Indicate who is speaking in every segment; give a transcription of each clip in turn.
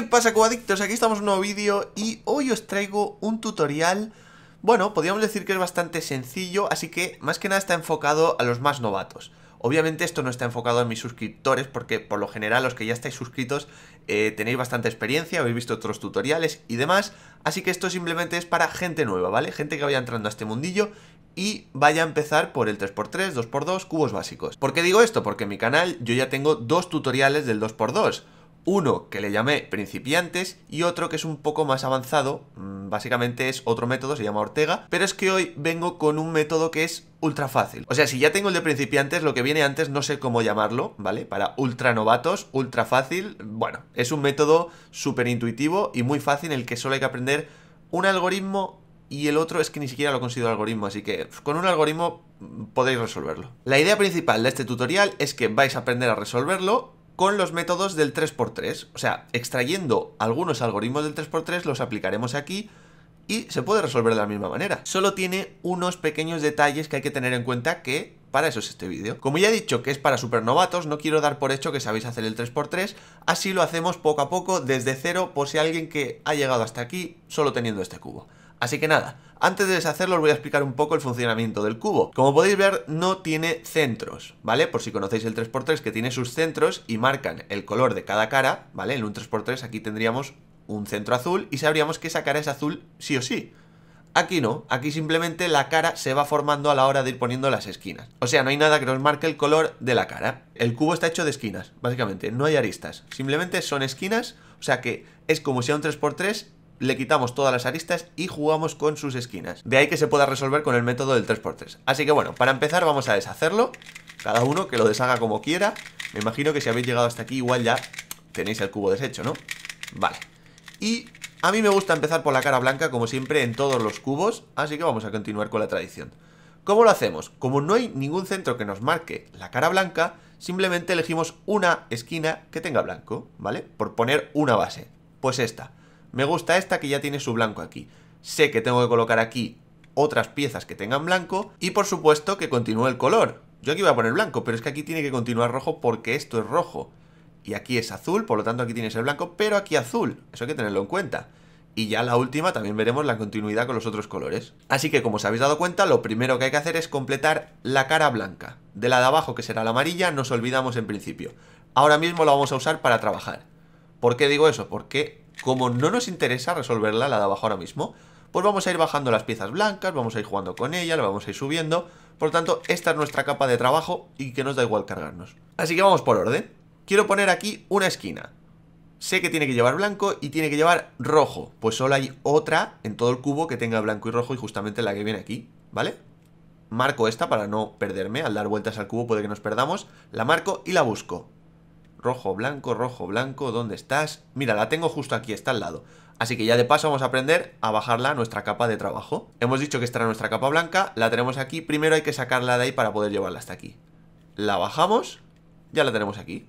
Speaker 1: ¿Qué pasa, cubadictos? Aquí estamos en un nuevo vídeo y hoy os traigo un tutorial, bueno, podríamos decir que es bastante sencillo, así que más que nada está enfocado a los más novatos. Obviamente esto no está enfocado a mis suscriptores porque por lo general los que ya estáis suscritos eh, tenéis bastante experiencia, habéis visto otros tutoriales y demás, así que esto simplemente es para gente nueva, ¿vale? Gente que vaya entrando a este mundillo y vaya a empezar por el 3x3, 2x2, cubos básicos. ¿Por qué digo esto? Porque en mi canal yo ya tengo dos tutoriales del 2x2, uno que le llamé principiantes y otro que es un poco más avanzado, mm, básicamente es otro método, se llama Ortega, pero es que hoy vengo con un método que es ultra fácil. O sea, si ya tengo el de principiantes, lo que viene antes no sé cómo llamarlo, ¿vale? Para ultra novatos, ultra fácil, bueno, es un método súper intuitivo y muy fácil en el que solo hay que aprender un algoritmo y el otro es que ni siquiera lo considero algoritmo, así que con un algoritmo mm, podéis resolverlo. La idea principal de este tutorial es que vais a aprender a resolverlo con los métodos del 3x3. O sea, extrayendo algunos algoritmos del 3x3 los aplicaremos aquí y se puede resolver de la misma manera. Solo tiene unos pequeños detalles que hay que tener en cuenta que para eso es este vídeo. Como ya he dicho que es para supernovatos, no quiero dar por hecho que sabéis hacer el 3x3, así lo hacemos poco a poco desde cero por si alguien que ha llegado hasta aquí solo teniendo este cubo. Así que nada, antes de deshacerlo os voy a explicar un poco el funcionamiento del cubo. Como podéis ver, no tiene centros, ¿vale? Por si conocéis el 3x3 que tiene sus centros y marcan el color de cada cara, ¿vale? En un 3x3 aquí tendríamos un centro azul y sabríamos que esa cara es azul sí o sí. Aquí no, aquí simplemente la cara se va formando a la hora de ir poniendo las esquinas. O sea, no hay nada que nos marque el color de la cara. El cubo está hecho de esquinas, básicamente, no hay aristas. Simplemente son esquinas, o sea que es como si un 3x3 le quitamos todas las aristas y jugamos con sus esquinas. De ahí que se pueda resolver con el método del 3x3. Así que bueno, para empezar vamos a deshacerlo. Cada uno que lo deshaga como quiera. Me imagino que si habéis llegado hasta aquí igual ya tenéis el cubo deshecho, ¿no? Vale. Y a mí me gusta empezar por la cara blanca como siempre en todos los cubos. Así que vamos a continuar con la tradición. ¿Cómo lo hacemos? Como no hay ningún centro que nos marque la cara blanca, simplemente elegimos una esquina que tenga blanco, ¿vale? Por poner una base. Pues esta me gusta esta que ya tiene su blanco aquí. Sé que tengo que colocar aquí otras piezas que tengan blanco y por supuesto que continúe el color. Yo aquí voy a poner blanco, pero es que aquí tiene que continuar rojo porque esto es rojo. Y aquí es azul, por lo tanto aquí tienes el blanco, pero aquí azul. Eso hay que tenerlo en cuenta. Y ya la última también veremos la continuidad con los otros colores. Así que como os habéis dado cuenta, lo primero que hay que hacer es completar la cara blanca. De la de abajo, que será la amarilla, nos olvidamos en principio. Ahora mismo la vamos a usar para trabajar. ¿Por qué digo eso? Porque como no nos interesa resolverla, la de abajo ahora mismo, pues vamos a ir bajando las piezas blancas, vamos a ir jugando con ella, la vamos a ir subiendo. Por lo tanto, esta es nuestra capa de trabajo y que nos da igual cargarnos. Así que vamos por orden. Quiero poner aquí una esquina. Sé que tiene que llevar blanco y tiene que llevar rojo. Pues solo hay otra en todo el cubo que tenga blanco y rojo y justamente la que viene aquí, ¿vale? Marco esta para no perderme. Al dar vueltas al cubo puede que nos perdamos. La marco y la busco. Rojo, blanco, rojo, blanco, ¿dónde estás? Mira, la tengo justo aquí, está al lado. Así que ya de paso vamos a aprender a bajarla a nuestra capa de trabajo. Hemos dicho que estará nuestra capa blanca, la tenemos aquí. Primero hay que sacarla de ahí para poder llevarla hasta aquí. La bajamos, ya la tenemos aquí.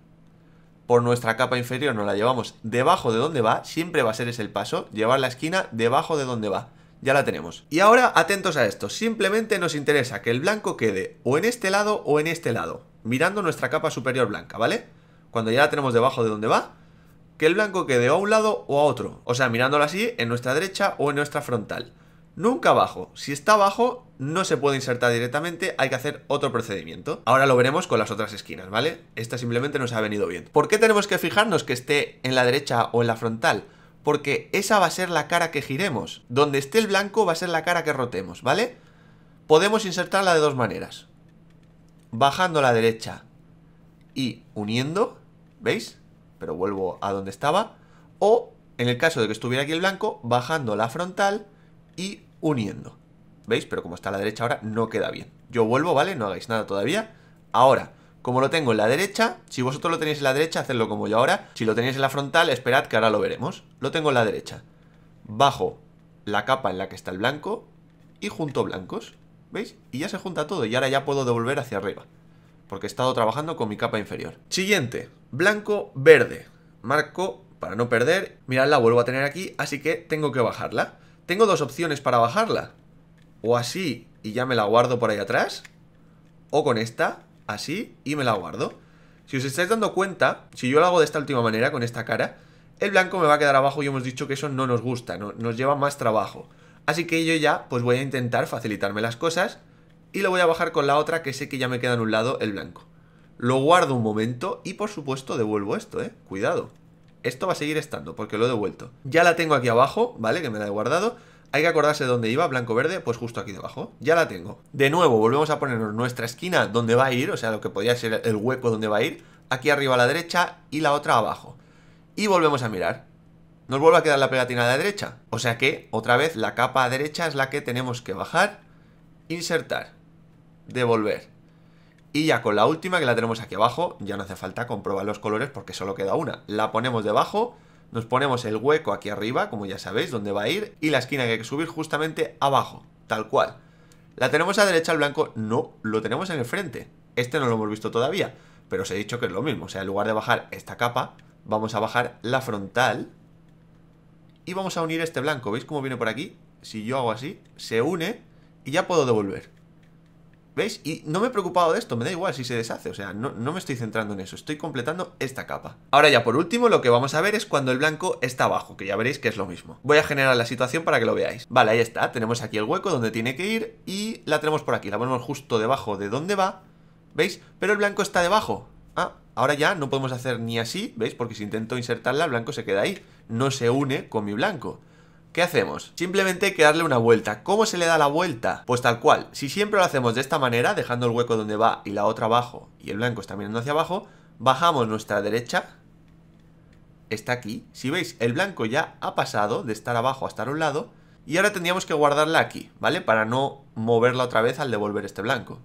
Speaker 1: Por nuestra capa inferior nos la llevamos debajo de donde va, siempre va a ser ese el paso, llevar la esquina debajo de donde va ya la tenemos. Y ahora atentos a esto, simplemente nos interesa que el blanco quede o en este lado o en este lado, mirando nuestra capa superior blanca, ¿vale? cuando ya la tenemos debajo de donde va, que el blanco quede a un lado o a otro. O sea, mirándolo así en nuestra derecha o en nuestra frontal. Nunca abajo. Si está abajo, no se puede insertar directamente, hay que hacer otro procedimiento. Ahora lo veremos con las otras esquinas, ¿vale? Esta simplemente nos ha venido bien. ¿Por qué tenemos que fijarnos que esté en la derecha o en la frontal? Porque esa va a ser la cara que giremos. Donde esté el blanco va a ser la cara que rotemos, ¿vale? Podemos insertarla de dos maneras. Bajando la derecha y uniendo ¿Veis? Pero vuelvo a donde estaba. O, en el caso de que estuviera aquí el blanco, bajando la frontal y uniendo. ¿Veis? Pero como está a la derecha ahora, no queda bien. Yo vuelvo, ¿vale? No hagáis nada todavía. Ahora, como lo tengo en la derecha, si vosotros lo tenéis en la derecha, hacedlo como yo ahora. Si lo tenéis en la frontal, esperad que ahora lo veremos. Lo tengo en la derecha. Bajo la capa en la que está el blanco y junto blancos. ¿Veis? Y ya se junta todo y ahora ya puedo devolver hacia arriba porque he estado trabajando con mi capa inferior. Siguiente, blanco, verde. Marco para no perder. Mirad, la vuelvo a tener aquí, así que tengo que bajarla. Tengo dos opciones para bajarla. O así y ya me la guardo por ahí atrás. O con esta, así y me la guardo. Si os estáis dando cuenta, si yo lo hago de esta última manera, con esta cara, el blanco me va a quedar abajo y hemos dicho que eso no nos gusta, nos lleva más trabajo. Así que yo ya pues voy a intentar facilitarme las cosas y lo voy a bajar con la otra que sé que ya me queda en un lado el blanco. Lo guardo un momento y por supuesto devuelvo esto, ¿eh? Cuidado. Esto va a seguir estando porque lo he devuelto. Ya la tengo aquí abajo, ¿vale? Que me la he guardado. Hay que acordarse dónde iba, blanco-verde, pues justo aquí debajo. Ya la tengo. De nuevo, volvemos a ponernos nuestra esquina donde va a ir, o sea, lo que podría ser el hueco donde va a ir. Aquí arriba a la derecha y la otra abajo. Y volvemos a mirar. Nos vuelve a quedar la pegatina de la derecha. O sea que, otra vez, la capa derecha es la que tenemos que bajar, insertar devolver. Y ya con la última, que la tenemos aquí abajo, ya no hace falta comprobar los colores porque solo queda una. La ponemos debajo, nos ponemos el hueco aquí arriba, como ya sabéis, donde va a ir, y la esquina que hay que subir justamente abajo, tal cual. ¿La tenemos a derecha el blanco? No, lo tenemos en el frente. Este no lo hemos visto todavía, pero os he dicho que es lo mismo. O sea, en lugar de bajar esta capa, vamos a bajar la frontal y vamos a unir este blanco. ¿Veis cómo viene por aquí? Si yo hago así, se une y ya puedo devolver. ¿Veis? Y no me he preocupado de esto, me da igual si se deshace, o sea, no, no, me estoy centrando en eso, estoy completando esta capa. Ahora ya por último lo que vamos a ver es cuando el blanco está abajo, que ya veréis que es lo mismo. Voy a generar la situación para que lo veáis. Vale, ahí está, tenemos aquí el hueco donde tiene que ir y la tenemos por aquí, la ponemos justo debajo de donde va, ¿veis? Pero el blanco está debajo. Ah, ahora ya no podemos hacer ni así, ¿veis? Porque si intento insertarla, el blanco se queda ahí, no se une con mi blanco. ¿Qué hacemos? Simplemente hay que darle una vuelta. ¿Cómo se le da la vuelta? Pues tal cual, si siempre lo hacemos de esta manera, dejando el hueco donde va y la otra abajo, y el blanco está mirando hacia abajo, bajamos nuestra derecha, está aquí. Si veis, el blanco ya ha pasado de estar abajo a estar a un lado, y ahora tendríamos que guardarla aquí, ¿vale? Para no moverla otra vez al devolver este blanco.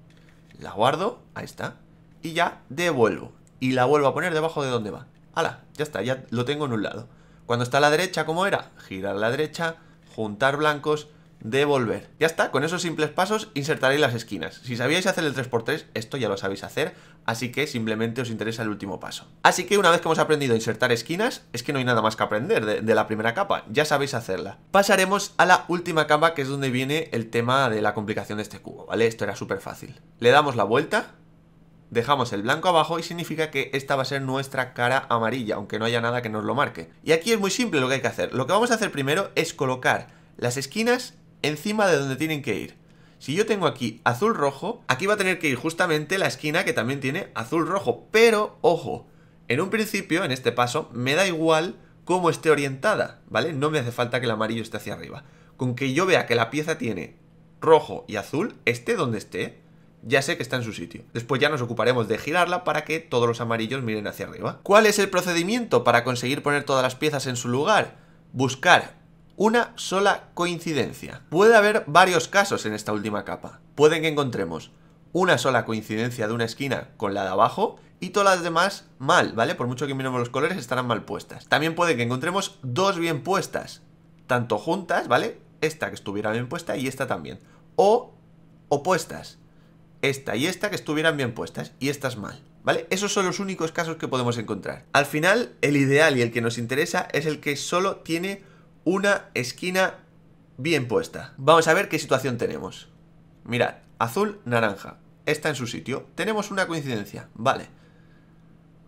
Speaker 1: La guardo, ahí está, y ya devuelvo. Y la vuelvo a poner debajo de donde va. ¡Hala! Ya está, ya lo tengo en un lado. Cuando está a la derecha, ¿cómo era? Girar a la derecha, juntar blancos, devolver. Ya está, con esos simples pasos insertaréis las esquinas. Si sabíais hacer el 3x3, esto ya lo sabéis hacer, así que simplemente os interesa el último paso. Así que una vez que hemos aprendido a insertar esquinas, es que no hay nada más que aprender de, de la primera capa, ya sabéis hacerla. Pasaremos a la última capa, que es donde viene el tema de la complicación de este cubo, ¿vale? Esto era súper fácil. Le damos la vuelta Dejamos el blanco abajo y significa que esta va a ser nuestra cara amarilla, aunque no haya nada que nos lo marque. Y aquí es muy simple lo que hay que hacer. Lo que vamos a hacer primero es colocar las esquinas encima de donde tienen que ir. Si yo tengo aquí azul-rojo, aquí va a tener que ir justamente la esquina que también tiene azul-rojo. Pero, ojo, en un principio, en este paso, me da igual cómo esté orientada, ¿vale? No me hace falta que el amarillo esté hacia arriba. Con que yo vea que la pieza tiene rojo y azul, esté donde esté, ya sé que está en su sitio. Después ya nos ocuparemos de girarla para que todos los amarillos miren hacia arriba. ¿Cuál es el procedimiento para conseguir poner todas las piezas en su lugar? Buscar una sola coincidencia. Puede haber varios casos en esta última capa. Pueden que encontremos una sola coincidencia de una esquina con la de abajo y todas las demás mal, ¿vale? Por mucho que miremos los colores estarán mal puestas. También puede que encontremos dos bien puestas, tanto juntas, ¿vale? Esta que estuviera bien puesta y esta también. O opuestas esta y esta que estuvieran bien puestas y estas mal. ¿Vale? Esos son los únicos casos que podemos encontrar. Al final, el ideal y el que nos interesa es el que solo tiene una esquina bien puesta. Vamos a ver qué situación tenemos. Mirad, azul, naranja. Está en su sitio. Tenemos una coincidencia. Vale.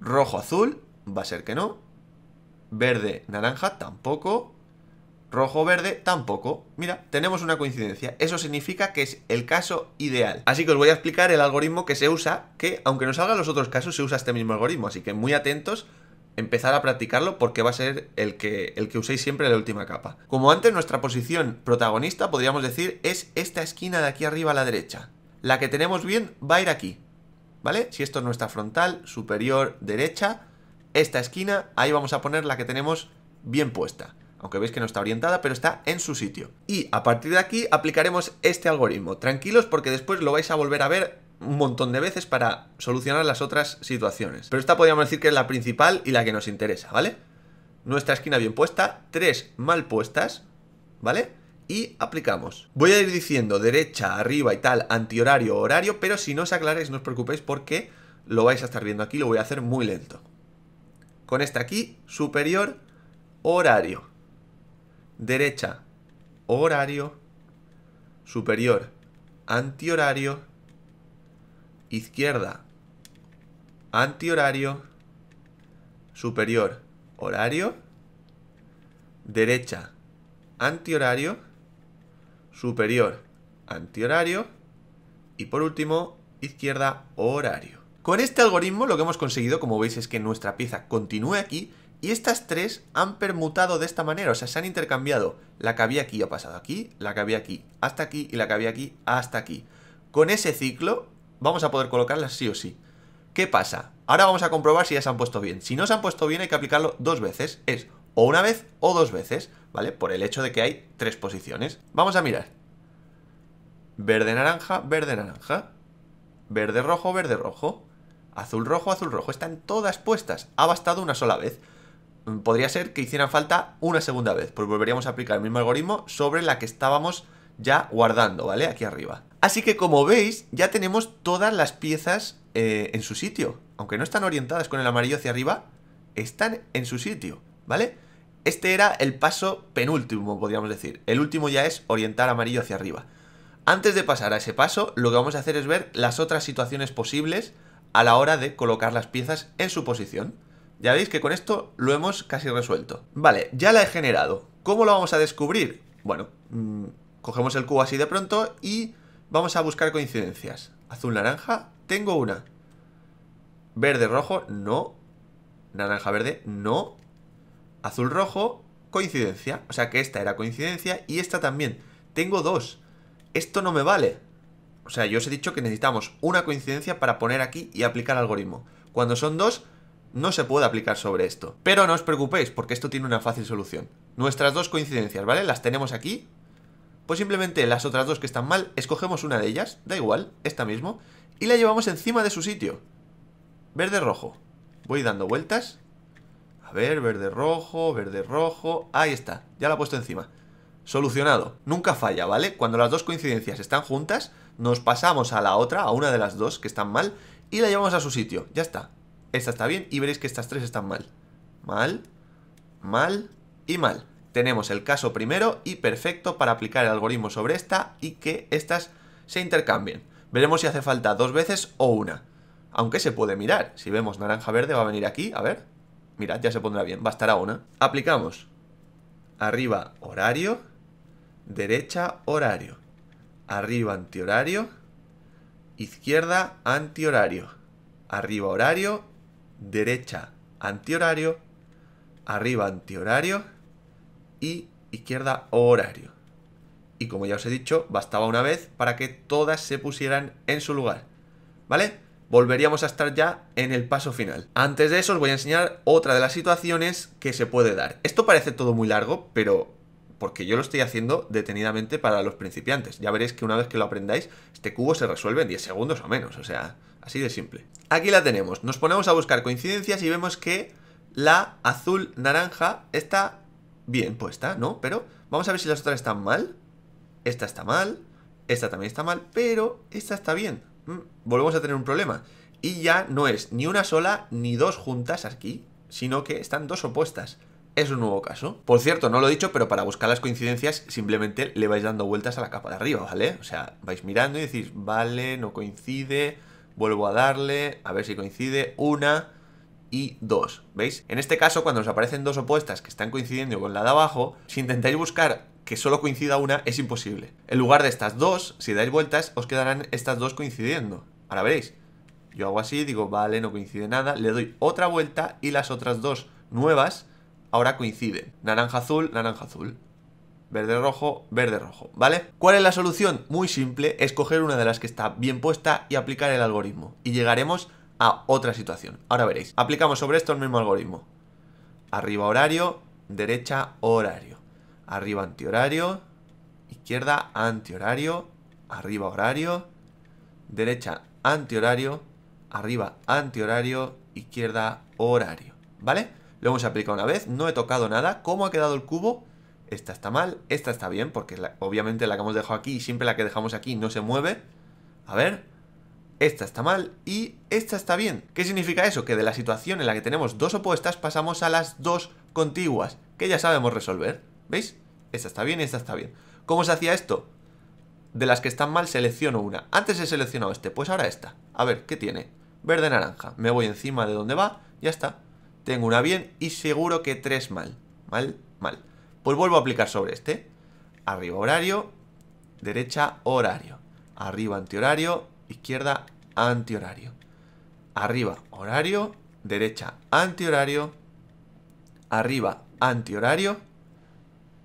Speaker 1: Rojo, azul. Va a ser que no. Verde, naranja. Tampoco rojo-verde, tampoco. Mira, tenemos una coincidencia. Eso significa que es el caso ideal. Así que os voy a explicar el algoritmo que se usa, que aunque nos salgan los otros casos, se usa este mismo algoritmo. Así que muy atentos, empezar a practicarlo porque va a ser el que, el que uséis siempre en la última capa. Como antes, nuestra posición protagonista, podríamos decir, es esta esquina de aquí arriba a la derecha. La que tenemos bien va a ir aquí, ¿vale? Si esto es nuestra frontal, superior, derecha, esta esquina, ahí vamos a poner la que tenemos bien puesta aunque veis que no está orientada, pero está en su sitio. Y a partir de aquí aplicaremos este algoritmo. Tranquilos porque después lo vais a volver a ver un montón de veces para solucionar las otras situaciones. Pero esta podríamos decir que es la principal y la que nos interesa, ¿vale? Nuestra esquina bien puesta, tres mal puestas, ¿vale? Y aplicamos. Voy a ir diciendo derecha, arriba y tal, antihorario, horario, pero si no os aclaráis no os preocupéis porque lo vais a estar viendo aquí, lo voy a hacer muy lento. Con esta aquí, superior, horario derecha, horario, superior, antihorario, izquierda, antihorario, superior, horario, derecha, antihorario, superior, antihorario y por último, izquierda, horario. Con este algoritmo lo que hemos conseguido, como veis, es que nuestra pieza continúe aquí y estas tres han permutado de esta manera, o sea, se han intercambiado. La que había aquí ha pasado aquí, la que había aquí hasta aquí y la que había aquí hasta aquí. Con ese ciclo vamos a poder colocarlas sí o sí. ¿Qué pasa? Ahora vamos a comprobar si ya se han puesto bien. Si no se han puesto bien hay que aplicarlo dos veces. Es o una vez o dos veces, ¿vale? Por el hecho de que hay tres posiciones. Vamos a mirar. Verde, naranja, verde, naranja. Verde, rojo, verde, rojo. Azul, rojo, azul, rojo. Están todas puestas. Ha bastado una sola vez podría ser que hicieran falta una segunda vez, pues volveríamos a aplicar el mismo algoritmo sobre la que estábamos ya guardando, ¿vale? Aquí arriba. Así que como veis, ya tenemos todas las piezas eh, en su sitio. Aunque no están orientadas con el amarillo hacia arriba, están en su sitio, ¿vale? Este era el paso penúltimo, podríamos decir. El último ya es orientar amarillo hacia arriba. Antes de pasar a ese paso, lo que vamos a hacer es ver las otras situaciones posibles a la hora de colocar las piezas en su posición. Ya veis que con esto lo hemos casi resuelto. Vale, ya la he generado. ¿Cómo lo vamos a descubrir? Bueno, mm, cogemos el cubo así de pronto y vamos a buscar coincidencias. Azul, naranja, tengo una. Verde, rojo, no. Naranja, verde, no. Azul, rojo, coincidencia. O sea que esta era coincidencia y esta también. Tengo dos. Esto no me vale. O sea, yo os he dicho que necesitamos una coincidencia para poner aquí y aplicar algoritmo. Cuando son dos, no se puede aplicar sobre esto. Pero no os preocupéis, porque esto tiene una fácil solución. Nuestras dos coincidencias, ¿vale? Las tenemos aquí. Pues simplemente las otras dos que están mal, escogemos una de ellas, da igual, esta mismo, y la llevamos encima de su sitio. Verde-rojo. Voy dando vueltas. A ver, verde-rojo, verde-rojo... Ahí está, ya la he puesto encima. Solucionado. Nunca falla, ¿vale? Cuando las dos coincidencias están juntas, nos pasamos a la otra, a una de las dos que están mal, y la llevamos a su sitio. Ya está, esta está bien y veréis que estas tres están mal. Mal, mal y mal. Tenemos el caso primero y perfecto para aplicar el algoritmo sobre esta y que estas se intercambien. Veremos si hace falta dos veces o una. Aunque se puede mirar. Si vemos naranja verde va a venir aquí, a ver. Mirad, ya se pondrá bien, bastará una. Aplicamos. Arriba horario, derecha horario, arriba antihorario, izquierda antihorario, arriba horario, derecha antihorario, arriba antihorario y izquierda horario. Y como ya os he dicho, bastaba una vez para que todas se pusieran en su lugar. ¿Vale? Volveríamos a estar ya en el paso final. Antes de eso os voy a enseñar otra de las situaciones que se puede dar. Esto parece todo muy largo, pero porque yo lo estoy haciendo detenidamente para los principiantes. Ya veréis que una vez que lo aprendáis, este cubo se resuelve en 10 segundos o menos, o sea, Así de simple. Aquí la tenemos. Nos ponemos a buscar coincidencias y vemos que la azul-naranja está bien puesta, ¿no? Pero vamos a ver si las otras están mal. Esta está mal, esta también está mal, pero esta está bien. Mm, volvemos a tener un problema. Y ya no es ni una sola ni dos juntas aquí, sino que están dos opuestas. Es un nuevo caso. Por cierto, no lo he dicho, pero para buscar las coincidencias simplemente le vais dando vueltas a la capa de arriba, ¿vale? O sea, vais mirando y decís, vale, no coincide, vuelvo a darle, a ver si coincide, una y dos, ¿veis? En este caso, cuando os aparecen dos opuestas que están coincidiendo con la de abajo, si intentáis buscar que solo coincida una, es imposible. En lugar de estas dos, si dais vueltas, os quedarán estas dos coincidiendo. Ahora veréis. Yo hago así, digo, vale, no coincide nada, le doy otra vuelta y las otras dos nuevas ahora coinciden. Naranja azul, naranja azul verde rojo, verde rojo, ¿vale? ¿Cuál es la solución? Muy simple, escoger una de las que está bien puesta y aplicar el algoritmo. Y llegaremos a otra situación. Ahora veréis. Aplicamos sobre esto el mismo algoritmo. Arriba horario, derecha horario. Arriba antihorario, izquierda antihorario, arriba horario, derecha antihorario, arriba antihorario, izquierda horario. ¿Vale? Lo hemos aplicado una vez, no he tocado nada. ¿Cómo ha quedado el cubo? esta está mal, esta está bien, porque obviamente la que hemos dejado aquí y siempre la que dejamos aquí no se mueve. A ver, esta está mal y esta está bien. ¿Qué significa eso? Que de la situación en la que tenemos dos opuestas pasamos a las dos contiguas, que ya sabemos resolver. ¿Veis? Esta está bien y esta está bien. ¿Cómo se hacía esto? De las que están mal selecciono una. Antes he seleccionado este, pues ahora esta. A ver, ¿qué tiene? Verde-naranja. Me voy encima de donde va, ya está. Tengo una bien y seguro que tres mal. Mal, mal. Pues vuelvo a aplicar sobre este. Arriba horario, derecha horario. Arriba antihorario, izquierda antihorario. Arriba horario, derecha antihorario. Arriba antihorario,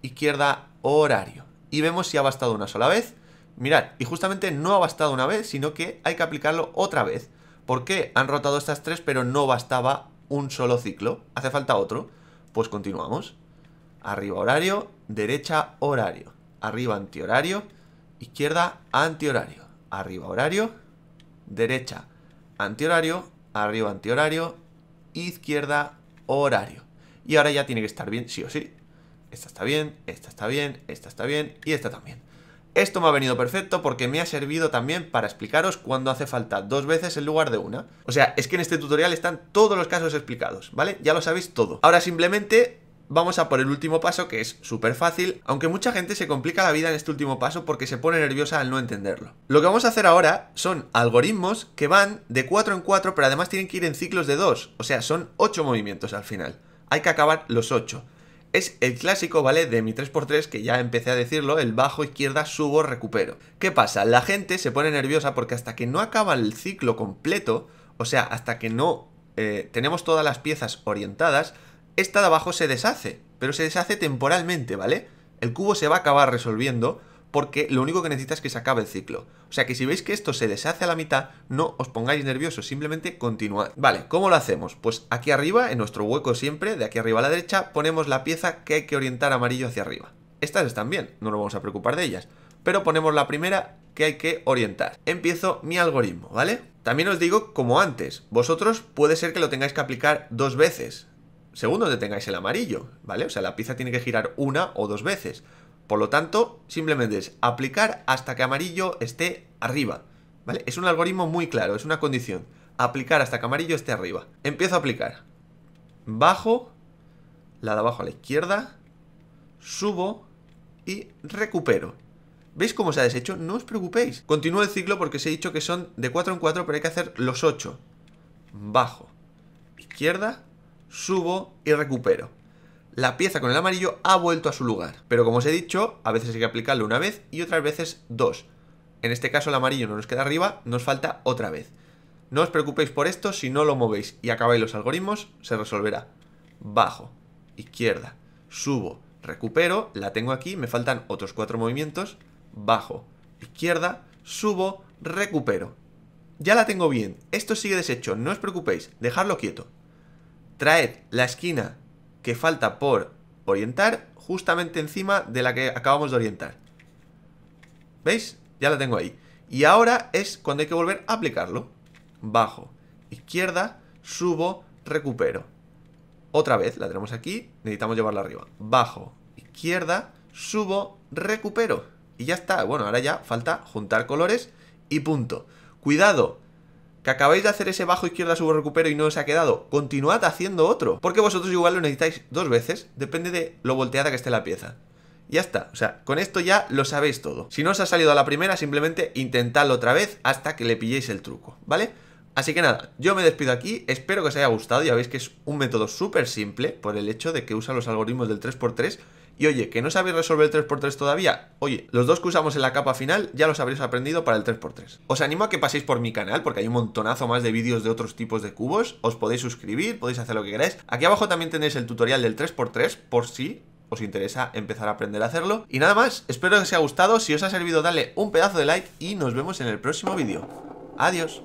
Speaker 1: izquierda horario. Y vemos si ha bastado una sola vez. Mirad, y justamente no ha bastado una vez, sino que hay que aplicarlo otra vez. ¿Por qué? Han rotado estas tres, pero no bastaba un solo ciclo. Hace falta otro. Pues continuamos. Arriba horario, derecha horario. Arriba antihorario, izquierda antihorario. Arriba horario, derecha antihorario, arriba antihorario, izquierda horario. Y ahora ya tiene que estar bien, sí o sí. Esta está bien, esta está bien, esta está bien y esta también. Esto me ha venido perfecto porque me ha servido también para explicaros cuando hace falta dos veces en lugar de una. O sea, es que en este tutorial están todos los casos explicados, ¿vale? Ya lo sabéis todo. Ahora simplemente vamos a por el último paso que es súper fácil, aunque mucha gente se complica la vida en este último paso porque se pone nerviosa al no entenderlo. Lo que vamos a hacer ahora son algoritmos que van de 4 en 4 pero además tienen que ir en ciclos de 2, o sea, son 8 movimientos al final. Hay que acabar los 8. Es el clásico, ¿vale? De mi 3x3, que ya empecé a decirlo, el bajo, izquierda, subo, recupero. ¿Qué pasa? La gente se pone nerviosa porque hasta que no acaba el ciclo completo, o sea, hasta que no eh, tenemos todas las piezas orientadas, esta de abajo se deshace, pero se deshace temporalmente, ¿vale? El cubo se va a acabar resolviendo porque lo único que necesita es que se acabe el ciclo. O sea que si veis que esto se deshace a la mitad, no os pongáis nerviosos, simplemente continuad. Vale, ¿cómo lo hacemos? Pues aquí arriba, en nuestro hueco siempre, de aquí arriba a la derecha, ponemos la pieza que hay que orientar amarillo hacia arriba. Estas están bien, no nos vamos a preocupar de ellas. Pero ponemos la primera que hay que orientar. Empiezo mi algoritmo, ¿vale? También os digo, como antes, vosotros puede ser que lo tengáis que aplicar dos veces. Segundo donde tengáis el amarillo, ¿vale? O sea, la pizza tiene que girar una o dos veces. Por lo tanto, simplemente es aplicar hasta que amarillo esté arriba, ¿vale? Es un algoritmo muy claro, es una condición. Aplicar hasta que amarillo esté arriba. Empiezo a aplicar. Bajo, la de abajo a la izquierda, subo y recupero. ¿Veis cómo se ha deshecho? No os preocupéis. Continúo el ciclo porque os he dicho que son de 4 en 4, pero hay que hacer los 8. Bajo, izquierda, subo y recupero. La pieza con el amarillo ha vuelto a su lugar, pero como os he dicho, a veces hay que aplicarlo una vez y otras veces dos. En este caso el amarillo no nos queda arriba, nos falta otra vez. No os preocupéis por esto, si no lo movéis y acabáis los algoritmos, se resolverá. Bajo, izquierda, subo, recupero, la tengo aquí, me faltan otros cuatro movimientos, bajo, izquierda, subo, recupero. Ya la tengo bien, esto sigue deshecho, no os preocupéis, dejadlo quieto traed la esquina que falta por orientar justamente encima de la que acabamos de orientar. ¿Veis? Ya la tengo ahí. Y ahora es cuando hay que volver a aplicarlo. Bajo, izquierda, subo, recupero. Otra vez, la tenemos aquí, necesitamos llevarla arriba. Bajo, izquierda, subo, recupero. Y ya está. Bueno, ahora ya falta juntar colores y punto. Cuidado, que acabáis de hacer ese bajo izquierda subo recupero y no os ha quedado, continuad haciendo otro, porque vosotros igual lo necesitáis dos veces, depende de lo volteada que esté la pieza. Ya está, o sea, con esto ya lo sabéis todo. Si no os ha salido a la primera, simplemente intentadlo otra vez hasta que le pilléis el truco, ¿vale? Así que nada, yo me despido aquí, espero que os haya gustado, ya veis que es un método súper simple por el hecho de que usa los algoritmos del 3x3 y oye, que no sabéis resolver el 3x3 todavía, oye, los dos que usamos en la capa final ya los habréis aprendido para el 3x3. Os animo a que paséis por mi canal porque hay un montonazo más de vídeos de otros tipos de cubos, os podéis suscribir, podéis hacer lo que queráis. Aquí abajo también tenéis el tutorial del 3x3 por si os interesa empezar a aprender a hacerlo. Y nada más, espero que os haya gustado, si os ha servido dale un pedazo de like y nos vemos en el próximo vídeo. Adiós.